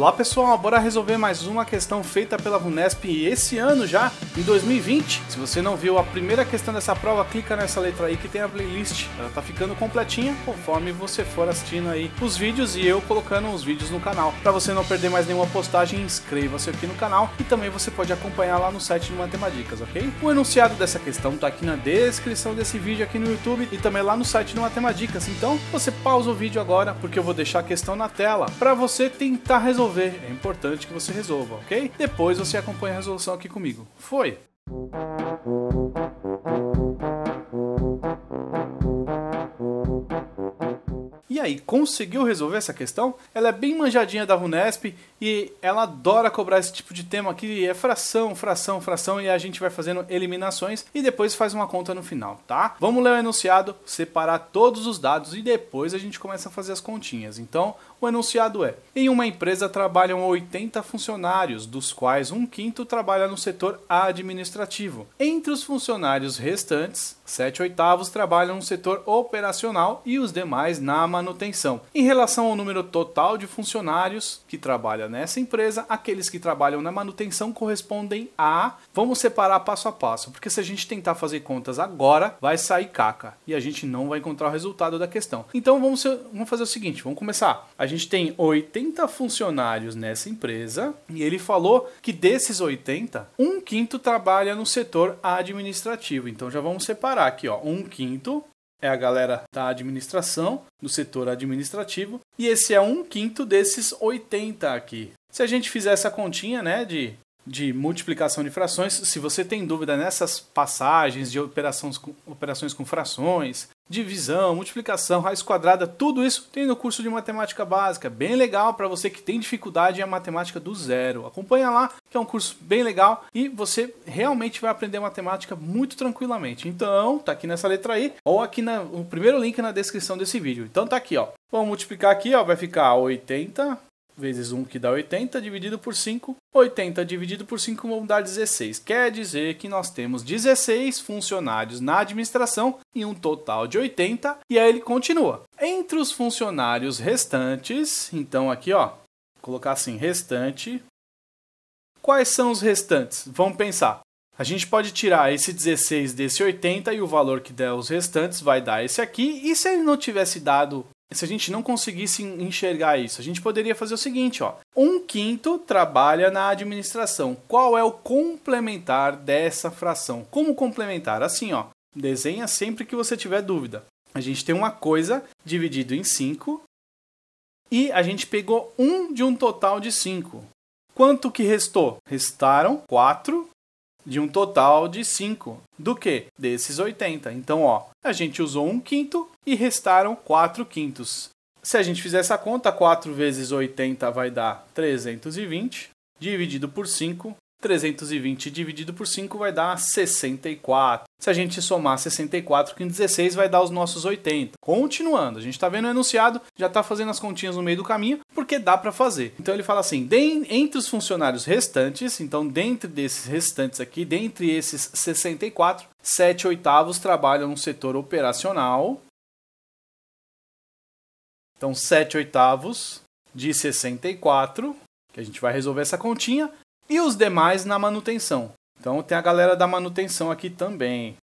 Olá pessoal, bora resolver mais uma questão feita pela VUNESP esse ano já, em 2020. Se você não viu a primeira questão dessa prova, clica nessa letra aí que tem a playlist. Ela tá ficando completinha conforme você for assistindo aí os vídeos e eu colocando os vídeos no canal. Para você não perder mais nenhuma postagem, inscreva-se aqui no canal e também você pode acompanhar lá no site do Matemadicas, ok? O enunciado dessa questão tá aqui na descrição desse vídeo aqui no YouTube e também lá no site do Matemadicas. Então, você pausa o vídeo agora porque eu vou deixar a questão na tela para você tentar resolver resolver. É importante que você resolva, ok? Depois você acompanha a resolução aqui comigo. Foi! conseguiu resolver essa questão, ela é bem manjadinha da Runesp e ela adora cobrar esse tipo de tema que é fração, fração, fração e a gente vai fazendo eliminações e depois faz uma conta no final, tá? Vamos ler o enunciado, separar todos os dados e depois a gente começa a fazer as continhas. Então, o enunciado é: em uma empresa trabalham 80 funcionários, dos quais um quinto trabalha no setor administrativo. Entre os funcionários restantes, 7 oitavos trabalham no setor operacional e os demais na manutenção manutenção. Em relação ao número total de funcionários que trabalha nessa empresa, aqueles que trabalham na manutenção correspondem a. Vamos separar passo a passo, porque se a gente tentar fazer contas agora, vai sair caca e a gente não vai encontrar o resultado da questão. Então vamos, vamos fazer o seguinte: vamos começar. A gente tem 80 funcionários nessa empresa e ele falou que desses 80, um quinto trabalha no setor administrativo. Então já vamos separar aqui, ó, um quinto é a galera da administração, do setor administrativo, e esse é um quinto desses 80 aqui. Se a gente fizer essa continha, né, de, de multiplicação de frações, se você tem dúvida nessas passagens de operações com, operações com frações, divisão, multiplicação, raiz quadrada, tudo isso tem no curso de matemática básica, bem legal para você que tem dificuldade em matemática do zero. Acompanha lá, que é um curso bem legal e você realmente vai aprender matemática muito tranquilamente. Então, tá aqui nessa letra aí, ou aqui no primeiro link na descrição desse vídeo. Então tá aqui, ó. Vamos multiplicar aqui, ó, vai ficar 80 vezes 1 que dá 80, dividido por 5. 80 dividido por 5 vão dar 16. Quer dizer que nós temos 16 funcionários na administração e um total de 80. E aí ele continua. Entre os funcionários restantes, então aqui ó, colocar assim restante. Quais são os restantes? Vamos pensar. A gente pode tirar esse 16 desse 80 e o valor que der os restantes vai dar esse aqui. E se ele não tivesse dado se a gente não conseguisse enxergar isso, a gente poderia fazer o seguinte, ó. Um quinto trabalha na administração. Qual é o complementar dessa fração? Como complementar? Assim, ó. Desenha sempre que você tiver dúvida. A gente tem uma coisa dividido em 5 e a gente pegou um de um total de 5. Quanto que restou? Restaram 4 de um total de 5. Do que? Desses 80. Então, ó, a gente usou um quinto e restaram 4 quintos. Se a gente fizer essa conta, 4 vezes 80 vai dar 320, dividido por 5, 320 dividido por 5 vai dar 64. Se a gente somar 64 com 16, vai dar os nossos 80. Continuando, a gente está vendo o enunciado, já está fazendo as continhas no meio do caminho, porque dá para fazer. Então ele fala assim: entre os funcionários restantes, então dentre desses restantes aqui, dentre esses 64, 7 oitavos trabalham no setor operacional, então, 7 oitavos de 64, que a gente vai resolver essa continha, e os demais na manutenção. Então, tem a galera da manutenção aqui também.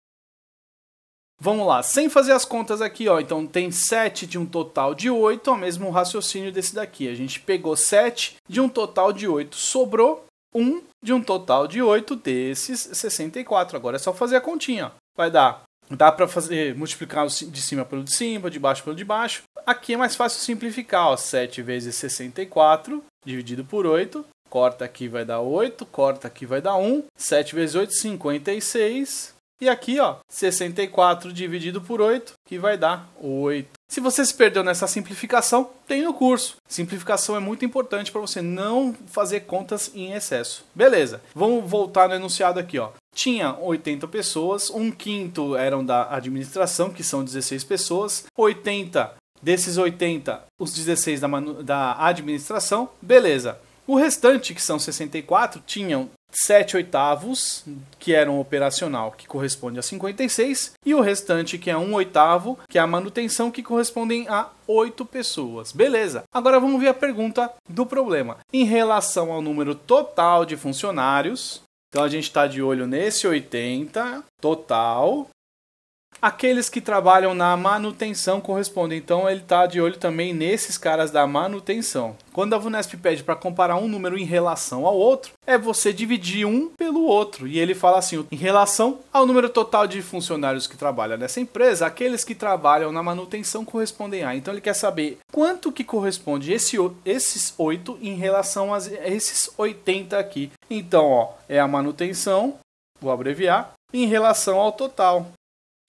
Vamos lá, sem fazer as contas aqui, ó, então tem 7 de um total de 8, é o mesmo raciocínio desse daqui. A gente pegou 7 de um total de 8, sobrou 1 de um total de 8 desses 64. Agora é só fazer a continha. Vai dar Dá para fazer multiplicar de cima pelo de cima, de baixo pelo de baixo. Aqui é mais fácil simplificar, ó, 7 vezes 64 dividido por 8, corta aqui vai dar 8, corta aqui vai dar 1, 7 vezes 8 56. E aqui, ó, 64 dividido por 8, que vai dar 8. Se você se perdeu nessa simplificação, tem no curso. Simplificação é muito importante para você não fazer contas em excesso. Beleza, vamos voltar no enunciado aqui. Ó tinha 80 pessoas, um quinto eram da administração, que são 16 pessoas, 80 desses 80, os 16 da, da administração, beleza. O restante, que são 64, tinham 7 oitavos, que eram operacional, que corresponde a 56, e o restante, que é 1 oitavo, que é a manutenção, que correspondem a 8 pessoas. Beleza, agora vamos ver a pergunta do problema. Em relação ao número total de funcionários, então a gente está de olho nesse 80 total aqueles que trabalham na manutenção correspondem. Então ele está de olho também nesses caras da manutenção. Quando a Vunesp pede para comparar um número em relação ao outro, é você dividir um pelo outro. E ele fala assim: em relação ao número total de funcionários que trabalham nessa empresa, aqueles que trabalham na manutenção correspondem a. Então ele quer saber quanto que corresponde esse, esses 8 em relação a esses 80 aqui. Então, ó, é a manutenção, vou abreviar, em relação ao total.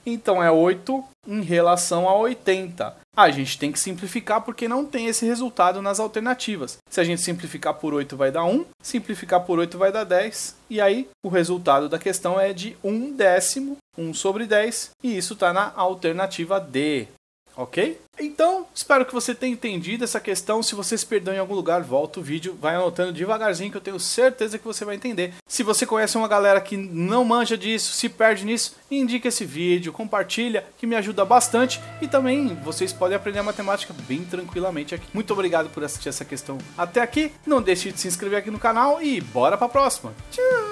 Então é 8 em relação a 80. A gente tem que simplificar porque não tem esse resultado nas alternativas. Se a gente simplificar por 8 vai dar 1, simplificar por 8 vai dar 10, e aí o resultado da questão é de 1 décimo, 1 sobre 10, e isso está na alternativa D ok? Então, espero que você tenha entendido essa questão. Se você se perdeu em algum lugar, volta o vídeo, vai anotando devagarzinho que eu tenho certeza que você vai entender. Se você conhece uma galera que não manja disso, se perde nisso, indica esse vídeo, compartilha, que me ajuda bastante e também vocês podem aprender a matemática bem tranquilamente aqui. Muito obrigado por assistir essa questão até aqui. Não deixe de se inscrever aqui no canal e bora para a próxima. Tchau!